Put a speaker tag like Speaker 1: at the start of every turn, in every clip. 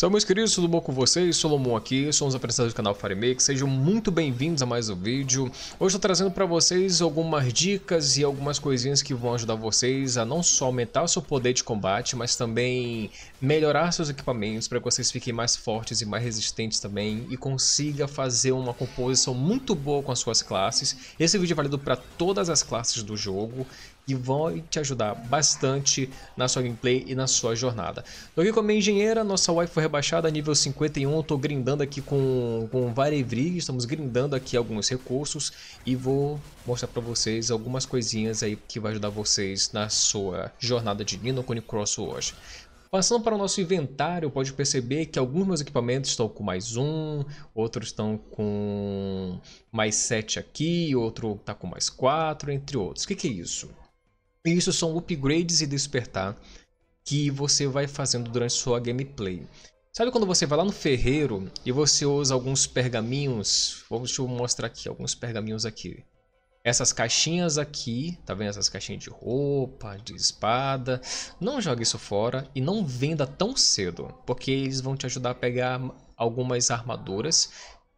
Speaker 1: Salve meus queridos, tudo bom com vocês? Solomon aqui, somos apresentadores do canal Farimake, sejam muito bem-vindos a mais um vídeo. Hoje estou trazendo para vocês algumas dicas e algumas coisinhas que vão ajudar vocês a não só aumentar o seu poder de combate, mas também melhorar seus equipamentos para que vocês fiquem mais fortes e mais resistentes também e consiga fazer uma composição muito boa com as suas classes. Esse vídeo é válido para todas as classes do jogo e vão te ajudar bastante na sua gameplay e na sua jornada. Tô aqui com a minha engenheira, nossa wife foi rebaixada nível 51, tô grindando aqui com, com Varevrig, estamos grindando aqui alguns recursos e vou mostrar para vocês algumas coisinhas aí que vai ajudar vocês na sua jornada de Nino Cone Cross hoje. Passando para o nosso inventário, pode perceber que alguns meus equipamentos estão com mais um, outros estão com mais sete aqui, outro está com mais quatro, entre outros. O que, que é isso? E isso são upgrades e despertar que você vai fazendo durante sua gameplay. Sabe quando você vai lá no ferreiro e você usa alguns pergaminhos? Vou te mostrar aqui alguns pergaminhos aqui. Essas caixinhas aqui, tá vendo? Essas caixinhas de roupa, de espada. Não jogue isso fora e não venda tão cedo, porque eles vão te ajudar a pegar algumas armaduras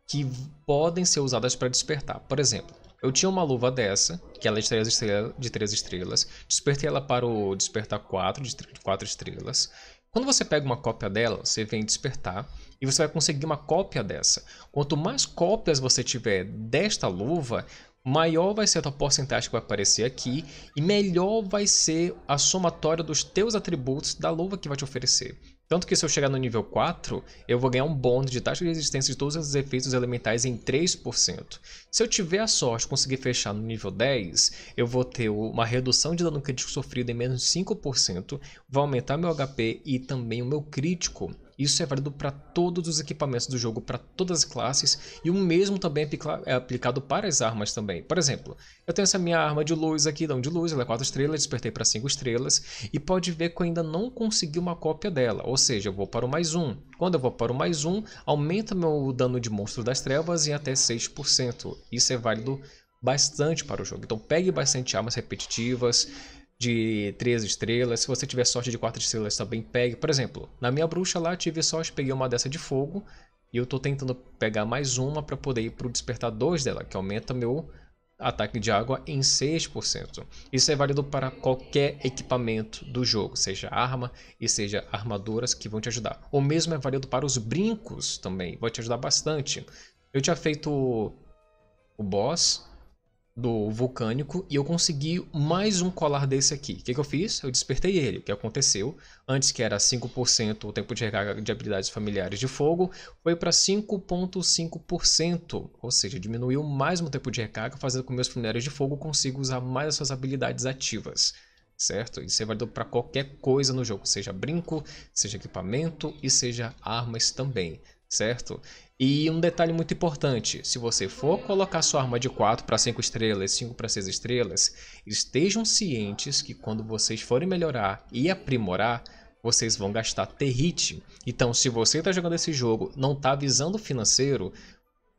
Speaker 1: que podem ser usadas para despertar. Por exemplo, eu tinha uma luva dessa, que ela é de três estrelas, de três estrelas. despertei ela para o Despertar 4, de quatro estrelas. Quando você pega uma cópia dela, você vem despertar e você vai conseguir uma cópia dessa. Quanto mais cópias você tiver desta luva, maior vai ser a tua porcentagem que vai aparecer aqui e melhor vai ser a somatória dos teus atributos da luva que vai te oferecer. Tanto que se eu chegar no nível 4, eu vou ganhar um bônus de taxa de resistência de todos os efeitos elementais em 3%. Se eu tiver a sorte de conseguir fechar no nível 10, eu vou ter uma redução de dano crítico sofrido em menos 5%, vai aumentar meu HP e também o meu crítico isso é válido para todos os equipamentos do jogo, para todas as classes, e o mesmo também é, é aplicado para as armas também. Por exemplo, eu tenho essa minha arma de luz aqui, não de luz, ela é 4 estrelas, despertei para 5 estrelas, e pode ver que eu ainda não consegui uma cópia dela, ou seja, eu vou para o mais um. Quando eu vou para o mais um, aumenta meu dano de monstro das trevas em até 6%. Isso é válido bastante para o jogo. Então pegue bastante armas repetitivas, de três estrelas. Se você tiver sorte de quatro estrelas, também pegue. Por exemplo, na minha bruxa lá, tive sorte, peguei uma dessa de fogo. E eu estou tentando pegar mais uma para poder ir para o despertar 2 dela, que aumenta meu ataque de água em 6%. Isso é válido para qualquer equipamento do jogo, seja arma e seja armaduras que vão te ajudar. O mesmo é válido para os brincos também, vai te ajudar bastante. Eu tinha feito o boss do vulcânico e eu consegui mais um colar desse aqui. O que, que eu fiz? Eu despertei ele, o que aconteceu. Antes que era 5% o tempo de recarga de habilidades familiares de fogo, foi para 5.5%, ou seja, diminuiu mais um tempo de recarga, fazendo com que meus familiares de fogo consigam usar mais as suas habilidades ativas. Certo? Isso é válido para qualquer coisa no jogo, seja brinco, seja equipamento e seja armas também certo? E um detalhe muito importante: se você for colocar sua arma de 4 para 5 estrelas, 5 para 6 estrelas, estejam cientes que quando vocês forem melhorar e aprimorar, vocês vão gastar territe. Então, se você está jogando esse jogo, não está visando financeiro,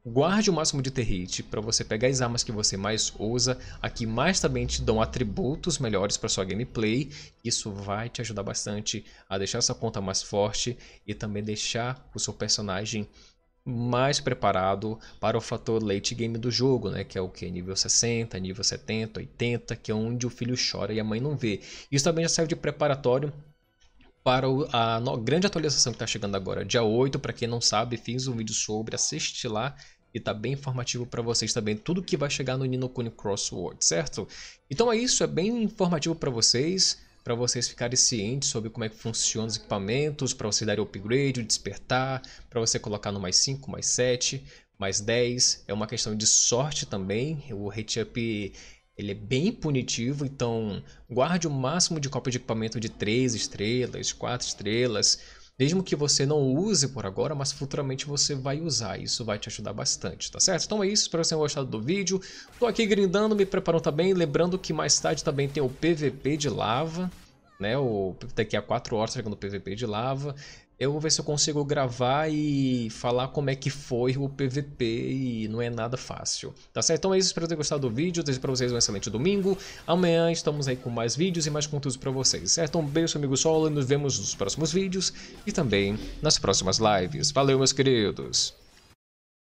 Speaker 1: Guarde o máximo de territe para você pegar as armas que você mais usa, aqui mais também te dão atributos melhores para sua gameplay, isso vai te ajudar bastante a deixar sua conta mais forte e também deixar o seu personagem mais preparado para o fator late game do jogo, né? Que é o que? Nível 60, nível 70, 80, que é onde o filho chora e a mãe não vê. Isso também já serve de preparatório para a grande atualização que está chegando agora, dia 8. Para quem não sabe, fiz um vídeo sobre, assiste lá e tá bem informativo para vocês também tudo que vai chegar no Nino Kuni Crossword, certo? Então é isso, é bem informativo para vocês, para vocês ficarem cientes sobre como é que funciona os equipamentos, para você dar o upgrade, o despertar, para você colocar no mais 5, mais 7, mais 10. É uma questão de sorte também, o rate up ele é bem punitivo, então guarde o máximo de cópia de equipamento de 3 estrelas, 4 estrelas, mesmo que você não use por agora, mas futuramente você vai usar, isso vai te ajudar bastante, tá certo? Então é isso, espero que vocês tenham gostado do vídeo. Tô aqui grindando, me preparando também, lembrando que mais tarde também tem o PVP de lava, né? O, daqui a 4 horas tá chegando o PVP de lava. Eu vou ver se eu consigo gravar e falar como é que foi o PVP e não é nada fácil. Tá certo? Então é isso, espero ter gostado do vídeo, desejo pra vocês um excelente domingo. Amanhã estamos aí com mais vídeos e mais conteúdos pra vocês, certo? Um beijo, amigo Solo, e nos vemos nos próximos vídeos e também nas próximas lives. Valeu, meus queridos!